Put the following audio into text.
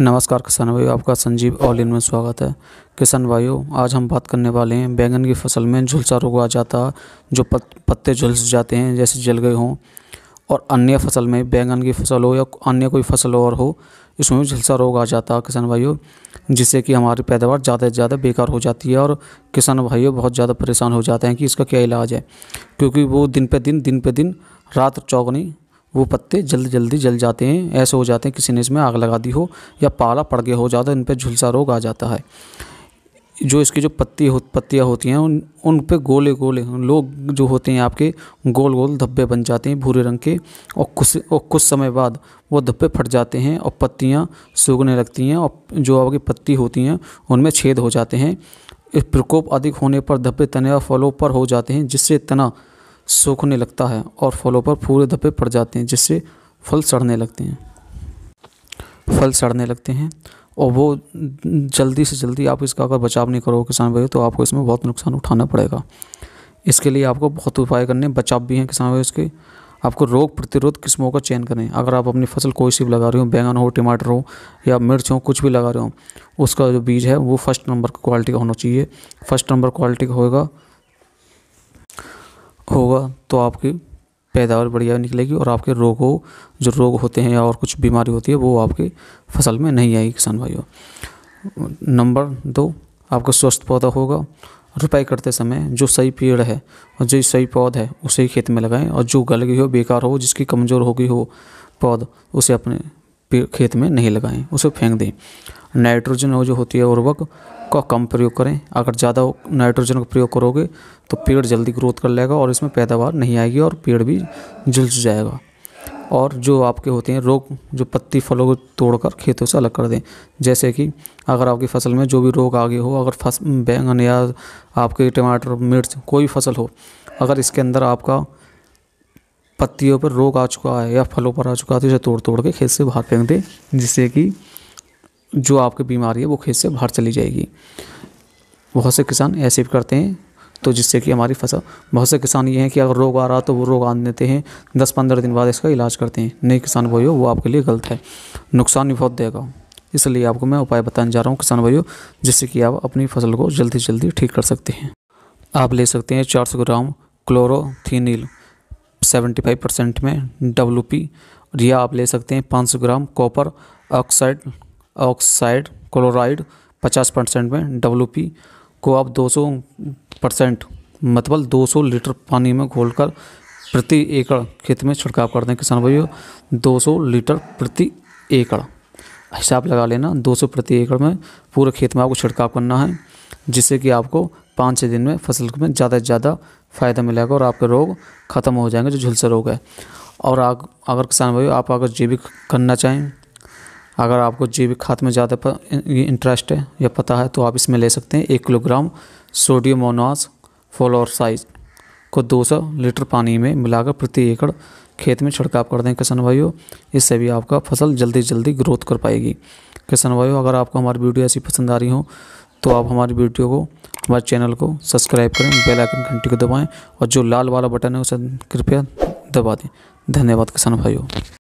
नमस्कार किसान भाइयों आपका संजीव ऑल इन में स्वागत है किसान भाइयों आज हम बात करने वाले हैं बैंगन की फसल में झुलसा रोग आ जाता जो पत, पत्ते झुलस जाते हैं जैसे जल गए हों और अन्य फसल में बैंगन की फसल हो या अन्य कोई फसल और हो इसमें झुलसा रोग आ जाता किसान भाइयों जिससे कि हमारी पैदावार ज़्यादा से ज़्यादा बेकार हो जाती है और किसान भाइयों बहुत ज़्यादा परेशान हो जाते हैं कि इसका क्या इलाज है क्योंकि वो दिन पे दिन दिन पे दिन रात चौगनी वो पत्ते जल्दी जल्दी जल जाते हैं ऐसे हो जाते हैं किसी ने इसमें आग लगा दी हो या पाला पड़ गया हो जाता है इन पर झुलसा रोग आ जाता है जो इसकी जो पत्ती हो पत्तियाँ होती हैं उन उन पर गोले गोले लोग जो होते हैं आपके गोल गोल धब्बे बन जाते हैं भूरे रंग के और कुछ और कुछ समय बाद वो धब्बे फट जाते हैं और पत्तियाँ सूखने लगती हैं और जो आपकी पत्ती होती हैं उनमें छेद हो जाते हैं इस प्रकोप अधिक होने पर धब्बे तने और फलों पर हो जाते हैं जिससे तना सूखने लगता है और फलों पर पूरे धब्बे पड़ जाते हैं जिससे फल सड़ने लगते हैं फल सड़ने लगते हैं और वो जल्दी से जल्दी आप इसका अगर बचाव नहीं करोगे किसान भाई तो आपको इसमें बहुत नुकसान उठाना पड़ेगा इसके लिए आपको बहुत उपाय करने बचाव भी हैं किसान भाई इसके आपको रोग प्रतिरोध किस्मों का चयन करें अगर आप अपनी फसल कोई सी भी लगा रहे हो बैंगन हो टमाटर हो या मिर्च हो कुछ भी लगा रहे हो उसका जो बीज है वो फर्स्ट नंबर क्वालिटी का होना चाहिए फर्स्ट नंबर क्वालिटी का होगा होगा तो आपकी पैदावार बढ़िया निकलेगी और आपके रोगों जो रोग होते हैं या और कुछ बीमारी होती है वो आपकी फसल में नहीं आएगी किसान भाइयों नंबर दो आपका स्वस्थ पौधा होगा रुपाई करते समय जो सही पेड़ है और जो सही पौध है उसे ही खेत में लगाएं और जो गल गई हो बेकार हो जिसकी कमज़ोर हो गई हो पौध उसे अपने खेत में नहीं लगाएं उसे फेंक दें नाइट्रोजन जो होती है उर्वरक का कम प्रयोग करें अगर ज़्यादा नाइट्रोजन का प्रयोग करोगे तो पेड़ जल्दी ग्रोथ कर लेगा और इसमें पैदावार नहीं आएगी और पेड़ भी झुलझ जाएगा और जो आपके होते हैं रोग जो पत्ती फलों को तोड़कर खेतों से अलग कर दें जैसे कि अगर आपकी फसल में जो भी रोग आगे हो अगर फस बैंगन या आपके टमाटर मिर्च कोई फसल हो अगर इसके अंदर आपका पत्तियों पर रोग आ चुका है या फलों पर आ चुका है तो इसे तोड़ तोड़ के खेत से बाहर फेंक दें जिससे कि जो आपकी बीमारी है वो खेत से बाहर चली जाएगी बहुत से किसान ऐसे भी करते हैं तो जिससे कि हमारी फसल बहुत से किसान ये हैं कि अगर रोग आ रहा तो वो रोग आने देते हैं दस पंद्रह दिन बाद इसका इलाज करते हैं नहीं किसान भाइयों वो आपके लिए गलत है नुकसान भी बहुत देगा इसलिए आपको मैं उपाय बताने जा रहा हूँ किसान भाइयों जिससे कि आप अपनी फसल को जल्दी जल्दी ठीक कर सकते हैं आप ले सकते हैं चार सौ gram chlorothalonil seventy five percent में डब्लू पी और यह आप ले सकते हैं पाँच सौ gram copper oxide oxide chloride पचास परसेंट में डब्लू पी को आप दो सौ परसेंट मतलब दो सौ लीटर पानी में घोलकर प्रति एकड़ खेत में छिड़काव कर दें किसान भाइयों सौ लीटर प्रति एकड़ हिसाब लगा लेना दो सौ प्रति एकड़ में पूरे खेत में आपको छिड़काव करना है जिससे कि आपको पाँच छः दिन में फसल में ज़्यादा से ज़्यादा फ़ायदा मिलेगा और आपके रोग ख़त्म हो जाएंगे जो झुलसा रोग है और अगर किसान भाई आप अगर जैविक करना चाहें अगर आपको जैविक खाद में ज़्यादा इंटरेस्ट है या पता है तो आप इसमें ले सकते हैं एक किलोग्राम सोडियम मोनास फ्लोर साइज को 200 लीटर पानी में मिलाकर प्रति एकड़ खेत में छिड़काव कर दें किसान भाइयों इससे भी आपका फसल जल्दी जल्दी ग्रोथ कर पाएगी किसान भाइयों अगर आपको हमारी वीडियो ऐसी पसंद आ रही हो तो आप हमारी वीडियो को हमारे चैनल को सब्सक्राइब करें बेल आइकन घंटी को दबाएं और जो लाल वाला बटन है उसे कृपया दबा दें धन्यवाद किसान भाइयों